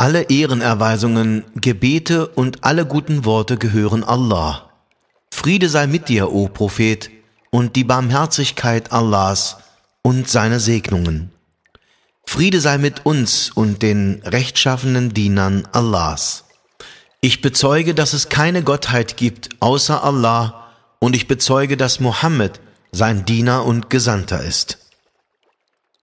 Alle Ehrenerweisungen, Gebete und alle guten Worte gehören Allah. Friede sei mit dir, o Prophet, und die Barmherzigkeit Allahs und seine Segnungen. Friede sei mit uns und den rechtschaffenen Dienern Allahs. Ich bezeuge, dass es keine Gottheit gibt außer Allah, und ich bezeuge, dass Mohammed sein Diener und Gesandter ist.